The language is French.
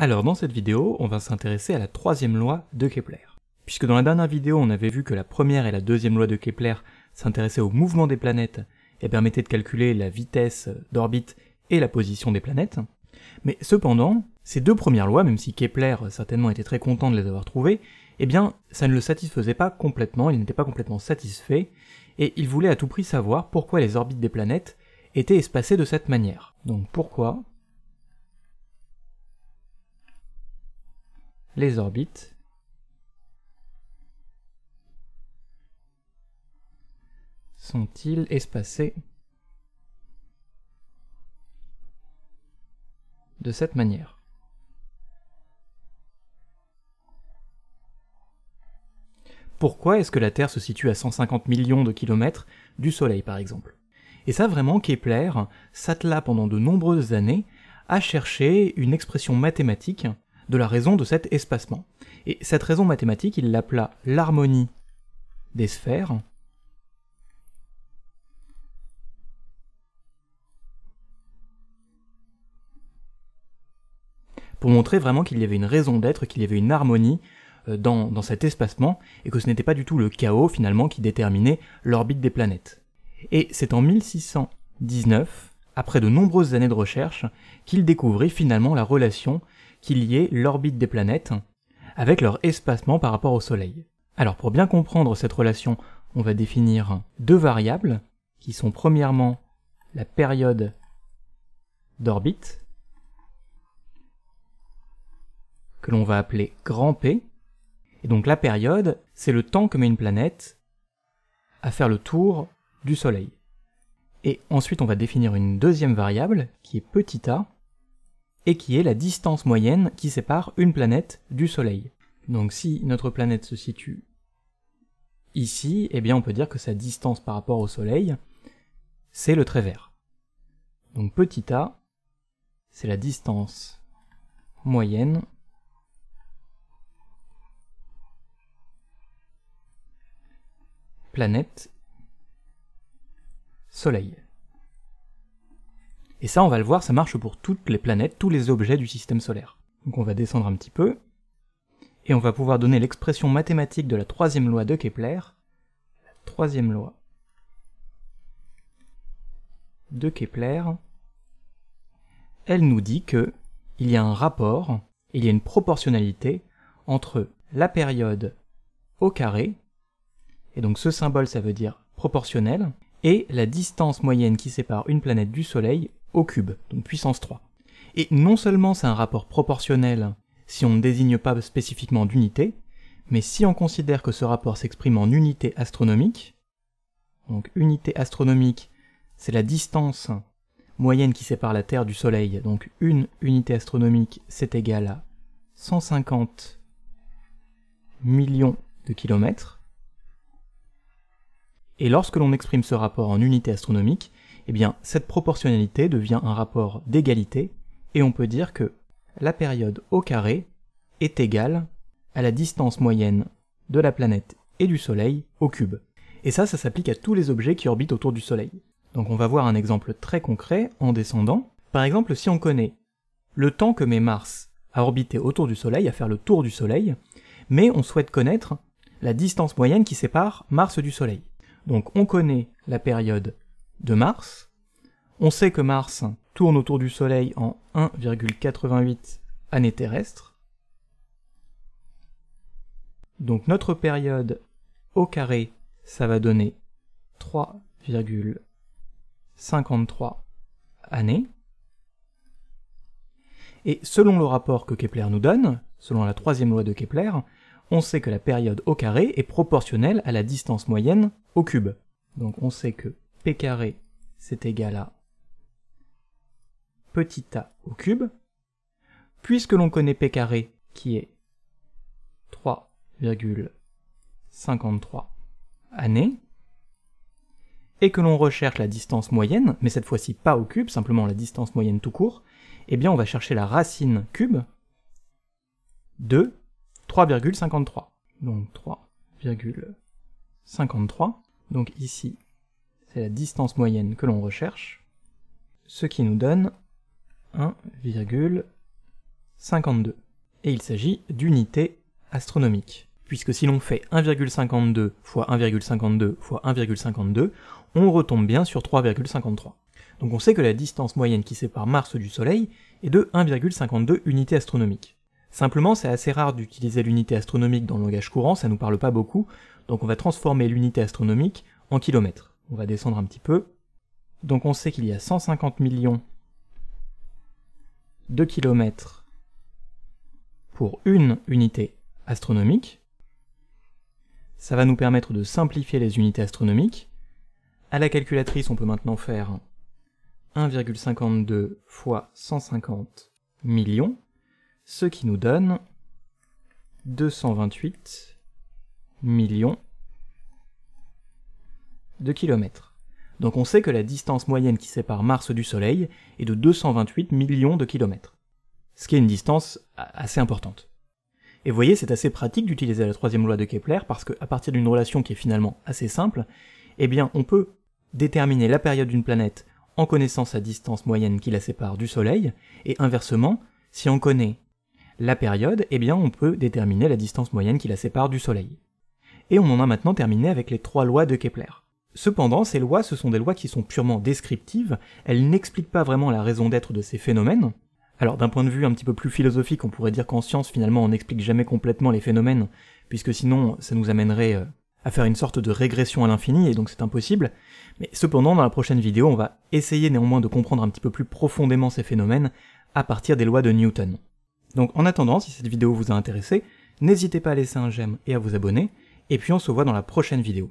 Alors dans cette vidéo, on va s'intéresser à la troisième loi de Kepler. Puisque dans la dernière vidéo, on avait vu que la première et la deuxième loi de Kepler s'intéressaient au mouvement des planètes et permettaient de calculer la vitesse d'orbite et la position des planètes. Mais cependant, ces deux premières lois, même si Kepler certainement était très content de les avoir trouvées, eh bien ça ne le satisfaisait pas complètement, il n'était pas complètement satisfait, et il voulait à tout prix savoir pourquoi les orbites des planètes étaient espacées de cette manière. Donc pourquoi les orbites. sont-ils espacés de cette manière Pourquoi est-ce que la Terre se situe à 150 millions de kilomètres du Soleil par exemple Et ça vraiment Kepler s'attela pendant de nombreuses années à chercher une expression mathématique de la raison de cet espacement. Et cette raison mathématique, il l'appela l'harmonie des sphères, pour montrer vraiment qu'il y avait une raison d'être, qu'il y avait une harmonie euh, dans, cet espacement, et que ce n'était pas du tout le chaos finalement qui déterminait l'orbite des planètes. Et c'est en 1619, après de nombreuses années de recherche, qu'il découvrit finalement la relation y ait l'orbite des planètes avec leur espacement par rapport au Soleil. Alors pour bien comprendre cette relation, on va définir deux variables qui sont premièrement la période d'orbite que l'on va appeler grand P. Et donc la période, c'est le temps que met une planète à faire le tour du Soleil. Et ensuite, on va définir une deuxième variable qui est petit a, et qui est la distance moyenne qui sépare une planète du Soleil. Donc si notre planète se situe ici, eh bien on peut dire que sa distance par rapport au Soleil, c'est le trait vert. Donc petit a, c'est la distance moyenne planète Soleil. Et ça, on va le voir, ça marche pour toutes les planètes, tous les objets du système solaire. Donc on va descendre un petit peu, et on va pouvoir donner l'expression mathématique de la troisième loi de Kepler. La troisième loi de Kepler, elle nous dit que il y a un rapport, il y a une proportionnalité entre la période au carré, et donc ce symbole ça veut dire proportionnel, et la distance moyenne qui sépare une planète du Soleil au cube, donc puissance 3. Et non seulement c'est un rapport proportionnel si on ne désigne pas spécifiquement d'unité, mais si on considère que ce rapport s'exprime en unité astronomique, donc unité astronomique, c'est la distance moyenne qui sépare la Terre du Soleil, donc une unité astronomique, c'est égal à 150 millions de kilomètres. Et lorsque l'on exprime ce rapport en unité astronomique, eh bien cette proportionnalité devient un rapport d'égalité, et on peut dire que la période au carré est égale à la distance moyenne de la planète et du Soleil au cube. Et ça, ça s'applique à tous les objets qui orbitent autour du Soleil. Donc on va voir un exemple très concret en descendant. Par exemple, si on connaît le temps que met Mars à orbiter autour du Soleil, à faire le tour du Soleil, mais on souhaite connaître la distance moyenne qui sépare Mars du Soleil. Donc on connaît la période de Mars. On sait que Mars tourne autour du Soleil en 1,88 années terrestres. Donc notre période au carré, ça va donner 3,53 années. Et selon le rapport que Kepler nous donne, selon la troisième loi de Kepler, on sait que la période au carré est proportionnelle à la distance moyenne au cube. Donc on sait que p carré, c'est égal à petit a au cube. Puisque l'on connaît p carré qui est 3,53 années, et que l'on recherche la distance moyenne, mais cette fois-ci pas au cube, simplement la distance moyenne tout court, eh bien on va chercher la racine cube de 3,53. Donc 3,53. Donc ici, c'est la distance moyenne que l'on recherche, ce qui nous donne 1,52. Et il s'agit d'unités astronomiques, puisque si l'on fait 1,52 fois 1,52 x 1,52, on retombe bien sur 3,53. Donc on sait que la distance moyenne qui sépare Mars du Soleil est de 1,52 unités astronomiques. Simplement, c'est assez rare d'utiliser l'unité astronomique dans le langage courant, ça nous parle pas beaucoup, donc on va transformer l'unité astronomique en kilomètres on va descendre un petit peu. Donc on sait qu'il y a 150 millions de kilomètres pour une unité astronomique. Ça va nous permettre de simplifier les unités astronomiques. À la calculatrice, on peut maintenant faire 1,52 fois 150 millions, ce qui nous donne 228 millions de kilomètres. Donc on sait que la distance moyenne qui sépare Mars du Soleil est de 228 millions de kilomètres. Ce qui est une distance assez importante. Et vous voyez, c'est assez pratique d'utiliser la troisième loi de Kepler parce qu'à partir d'une relation qui est finalement assez simple, eh bien on peut déterminer la période d'une planète en connaissant sa distance moyenne qui la sépare du Soleil, et inversement, si on connaît la période, eh bien on peut déterminer la distance moyenne qui la sépare du Soleil. Et on en a maintenant terminé avec les trois lois de Kepler. Cependant, ces lois, ce sont des lois qui sont purement descriptives, elles n'expliquent pas vraiment la raison d'être de ces phénomènes. Alors d'un point de vue un petit peu plus philosophique, on pourrait dire qu'en science, finalement, on n'explique jamais complètement les phénomènes, puisque sinon, ça nous amènerait euh, à faire une sorte de régression à l'infini, et donc c'est impossible. Mais cependant, dans la prochaine vidéo, on va essayer néanmoins de comprendre un petit peu plus profondément ces phénomènes à partir des lois de Newton. Donc en attendant, si cette vidéo vous a intéressé, n'hésitez pas à laisser un j'aime et à vous abonner, et puis on se voit dans la prochaine vidéo.